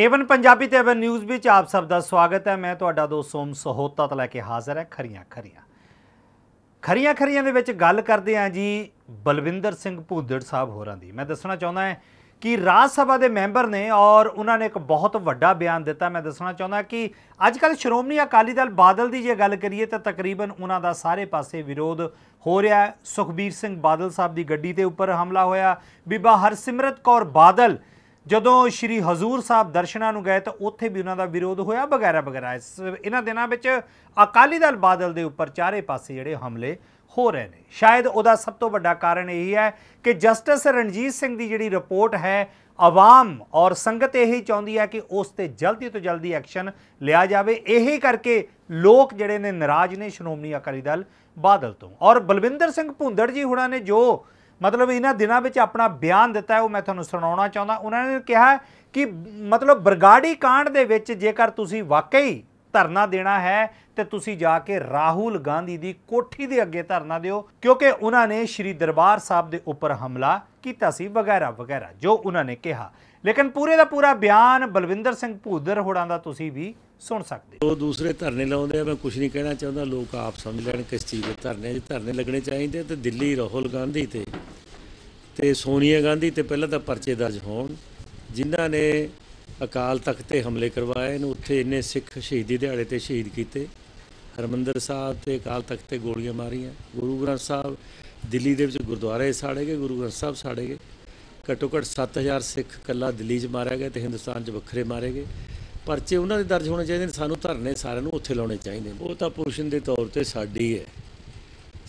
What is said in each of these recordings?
Avon Punjabi ਤੇ Avon news ਵਿੱਚ ਆਪ ਸਭ ਦਾ ਸਵਾਗਤ ਹੈ ਮੈਂ ਤੁਹਾਡਾ ਦੋਸਤ ਸੋਮ ਸਹੋਤਾ ਤੇ ਲੈ ਕੇ ਹਾਜ਼ਰ ਹੈ ਖਰੀਆਂ ਖਰੀਆਂ ਖਰੀਆਂ ਖਰੀਆਂ ਦੇ ਵਿੱਚ ਗੱਲ ਕਰਦੇ ਹਾਂ ਜੀ ਬਲਵਿੰਦਰ ਸਿੰਘ ਭੂਦੜ ਸਾਹਿਬ ਹੋਰਾਂ ਦੀ ਮੈਂ ਦੱਸਣਾ ਚਾਹੁੰਦਾ ਹਾਂ ਕਿ ਰਾਜ ਸਭਾ ਦੇ ਮੈਂਬਰ ਨੇ ਔਰ ਉਹਨਾਂ ਨੇ ਇੱਕ ਬਹੁਤ ਵੱਡਾ ਬਿਆਨ ਦਿੱਤਾ ਮੈਂ ਦੱਸਣਾ ਚਾਹੁੰਦਾ ਕਿ ਅੱਜ ਕੱਲ ਸ਼੍ਰੋਮਣੀ ਅਕਾਲੀ ਦਲ ਬਾਦਲ ਦੀ ਜੇ ਗੱਲ ਕਰੀਏ ਤਾਂ ਤਕਰੀਬਨ ਉਹਨਾਂ ਦਾ ਸਾਰੇ ਪਾਸੇ ਵਿਰੋਧ ਹੋ ਰਿਹਾ ਸੁਖਬੀਰ ਸਿੰਘ ਬਾਦਲ ਸਾਹਿਬ ਦੀ ਗੱਡੀ ਤੇ ਉੱਪਰ ਹਮਲਾ ਹੋਇਆ ਬੀਬਾ ਹਰਸਿਮਰਤ ਕੌਰ ਬਾਦਲ ਜਦੋਂ ਸ਼੍ਰੀ ਹਜ਼ੂਰ ਸਾਹਿਬ ਦਰਸ਼ਨਾਂ ਨੂੰ ਗਏ ਤਾਂ ਉੱਥੇ ਵੀ ਉਹਨਾਂ ਦਾ ਵਿਰੋਧ ਹੋਇਆ ਵਗੈਰਾ ਵਗੈਰਾ ਇਹਨਾਂ ਦਿਨਾਂ ਵਿੱਚ ਅਕਾਲੀ ਦਲ ਬਾਦਲ ਦੇ ਉੱਪਰ ਚਾਰੇ ਪਾਸੇ ਜਿਹੜੇ ਹਮਲੇ ਹੋ ਰਹੇ ਨੇ ਸ਼ਾਇਦ ਉਹਦਾ ਸਭ ਤੋਂ ਵੱਡਾ ਕਾਰਨ ਇਹ ਹੈ ਕਿ ਜਸਟਿਸ ਰਣਜੀਤ ਸਿੰਘ ਦੀ ਜਿਹੜੀ ਰਿਪੋਰਟ ਹੈ ਆਵਾਮ ਔਰ ਸੰਗਤ ਇਹ ਹੀ ਚਾਹੁੰਦੀ ਹੈ ਕਿ ਉਸ ਤੇ ਜਲਦੀ ਤੋਂ ਜਲਦੀ ਐਕਸ਼ਨ ਲਿਆ ਜਾਵੇ ਇਹੀ ਕਰਕੇ ਲੋਕ ਜਿਹੜੇ ਨੇ ਨਾਰਾਜ਼ ਨੇ ਸ਼੍ਰੋਮਣੀ ਅਕਾਲੀ ਦਲ ਬਾਦਲ ਤੋਂ ਔਰ ਬਲਵਿੰਦਰ ਸਿੰਘ ਭੁੰਦੜ ਜੀ ਹੁਣਾਂ ਨੇ ਜੋ ਮਤਲਬ ਇਹਨਾਂ ਦਿਨਾਂ ਵਿੱਚ ਆਪਣਾ ਬਿਆਨ ਦਿੱਤਾ ਹੈ ਉਹ ਮੈਂ ਤੁਹਾਨੂੰ ਸੁਣਾਉਣਾ ਚਾਹੁੰਦਾ ਉਹਨਾਂ ਨੇ ਕਿਹਾ ਕਿ ਮਤਲਬ ਬਰਗਾੜੀ ਕਾਂਡ ਦੇ ਵਿੱਚ ਜੇਕਰ ਤੁਸੀਂ ਵਾਕਈ ਧਰਨਾ ਦੇਣਾ ਹੈ ਤੇ ਤੁਸੀਂ ਜਾ ਕੇ ਰਾਹੁਲ ਗਾਂਧੀ ਦੀ ਕੋਠੀ ਦੇ ਅੱਗੇ ਧਰਨਾ ਦਿਓ ਕਿਉਂਕਿ ਉਹਨਾਂ ਨੇ ਸ਼੍ਰੀ ਦਰਬਾਰ ਸਾਹਿਬ ਦੇ ਉੱਪਰ ਹਮਲਾ ਕੀਤਾ ਸੀ ਵਗੈਰਾ ਵਗੈਰਾ ਜੋ ਉਹਨਾਂ ਨੇ ਕਿਹਾ ਲੇਕਿਨ ਪੂਰੇ ਦਾ ਪੂਰਾ ਬਿਆਨ ਬਲਵਿੰਦਰ ਸਿੰਘ ਭੂਦਰ ਹੋੜਾਂ ਦਾ ਤੁਸੀਂ ਵੀ ਸੁਣ ਸਕਦੇ ਹੋ ਦੂਸਰੇ ਧਰਨੇ ਲਾਉਂਦੇ ਆ ਮੈਂ ਕੁਝ ਨਹੀਂ ਕਹਿਣਾ ਚਾਹੁੰਦਾ ਲੋਕ ਆਪ ਸਮਝ ਲੈਣ ਕਿਸ ਚੀਜ਼ ਦੇ ਧਰਨੇ ਜੇ ਧਰਨੇ ਲੱਗਣੇ ਚਾਹੀਦੇ ਤੇ ਦਿੱਲੀ ਰਾਹੁਲ ਗਾਂਧੀ ਤੇ ਤੇ ਸੋਨੀਆ ਗਾਂਧੀ ਤੇ ਪਹਿਲਾਂ ਤਾਂ ਪਰਚੇ ਦਰਜ ਹੋਣ ਜਿਨ੍ਹਾਂ ਨੇ ਅਕਾਲ ਤਖਤ ਤੇ ਹਮਲੇ ਕਰਵਾਏ ਨੇ ਉੱਥੇ ਇੰਨੇ ਸਿੱਖ ਸ਼ਹੀਦੀ ਦਿਹਾੜੇ ਤੇ ਸ਼ਹੀਦ ਕੀਤੇ ਹਰਮੰਦਰ ਸਾਹਿਬ ਤੇ ਅਕਾਲ ਤਖਤ ਤੇ ਗੋਲੀਆਂ ਮਾਰੀਆਂ ਗੁਰੂ ਗ੍ਰੰਥ ਸਾਹਿਬ ਦਿੱਲੀ ਦੇ ਵਿੱਚ ਗੁਰਦੁਆਰੇ ਸਾੜੇ ਗਏ ਗੁਰੂ ਗ੍ਰੰਥ ਸਾਹਿਬ ਸਾੜੇ ਗਏ ਘੱਟੋ ਘੱਟ 7000 ਸਿੱਖ ਕੱਲਾ ਦਿੱਲੀ 'ਚ ਮਾਰਿਆ ਗਿਆ ਤੇ ਹਿੰਦੁਸਤਾਨ 'ਚ ਵੱਖਰੇ ਮਾਰੇ ਗਏ ਪਰਚੇ ਉਹਨਾਂ ਦੇ ਦਰਜ ਹੋਣੇ ਚਾਹੀਦੇ ਨੇ ਸਾਨੂੰ ਧਰਨੇ ਸਾਰਿਆਂ ਨੂੰ ਉੱਥੇ ਲਾਉਣੇ ਚਾਹੀਦੇ ਉਹ ਤਾਂ ਪੋਜੀਸ਼ਨ ਦੇ ਤੌਰ ਤੇ ਸਾਡੀ ਹੈ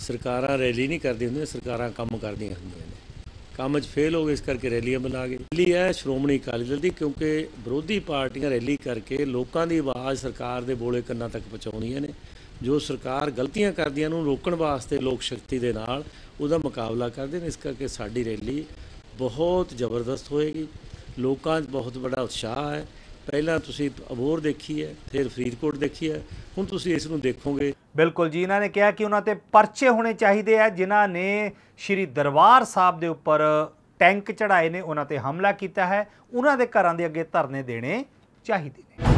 ਸਰਕਾਰਾਂ ਰੈਲੀ ਨਹੀਂ ਕਰਦੀਆਂ ਹੁੰਦੀਆਂ ਸਰਕਾਰਾਂ ਕੰਮ ਕਰਦੀਆਂ ਹੁੰਦੀਆਂ ਕੰਮ 'ਚ ਫੇਲ ਹੋ ਗਏ ਇਸ ਕਰਕੇ ਰੈਲੀਆਂ ਬਣਾ ਗਏ ਰੈਲੀ ਹੈ ਸ਼੍ਰੋਮਣੀ ਅਕਾਲੀ ਦਲ ਦੀ ਕਿਉਂਕਿ ਵਿਰੋਧੀ ਪਾਰਟੀਆਂ ਰੈਲੀ ਕਰਕੇ ਲੋਕਾਂ ਦੀ ਆਵਾਜ਼ ਸਰਕਾਰ ਦੇ ਬੋਲੇ ਕੰਨਾਂ ਤੱਕ ਪਹੁੰਚਾਉਣੀਆਂ ਨੇ ਜੋ ਸਰਕਾਰ ਗਲਤੀਆਂ ਕਰਦੀਆਂ ਨੂੰ ਰੋਕਣ ਵਾਸਤੇ ਲੋਕ ਸ਼ਕਤੀ ਦੇ ਨਾਲ ਉਹਦਾ ਮੁਕਾਬਲਾ ਕਰਦੇ ਨੇ ਇਸ ਕਰਕੇ ਸਾਡੀ ਰੈਲੀ ਬਹੁਤ ਜ਼ਬਰਦਸਤ ਹੋਏਗੀ ਲੋਕਾਂ 'ਚ ਬਹੁਤ ਵੱਡਾ ਉਤਸ਼ਾਹ ਹੈ ਪਹਿਲਾਂ ਤੁਸੀਂ ਅਬੋਰ ਦੇਖੀ ਹੈ ਫਿਰ ਫਰੀਦਕੋਟ ਦੇਖੀ ਹੈ ਹੁਣ ਤੁਸੀਂ ਇਸ ਨੂੰ ਦੇਖੋਗੇ ਬਿਲਕੁਲ ਜੀ ਇਹਨਾਂ ਨੇ ਕਿਹਾ ਕਿ ਉਹਨਾਂ ਤੇ ਪਰਚੇ ਹੋਣੇ ਚਾਹੀਦੇ ਆ ਜਿਨ੍ਹਾਂ ਨੇ ਸ਼੍ਰੀ ਦਰਬਾਰ ਸਾਹਿਬ ਦੇ ਉੱਪਰ ਟੈਂਕ ਚੜਾਏ ਨੇ ਉਹਨਾਂ ਤੇ ਹਮਲਾ ਕੀਤਾ ਹੈ ਉਹਨਾਂ ਦੇ ਘਰਾਂ ਦੇ ਅੱਗੇ ਧਰਨੇ ਦੇਣੇ ਚਾਹੀਦੇ ਨੇ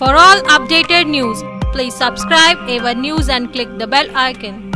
For all updated news, please subscribe our news and click the bell icon.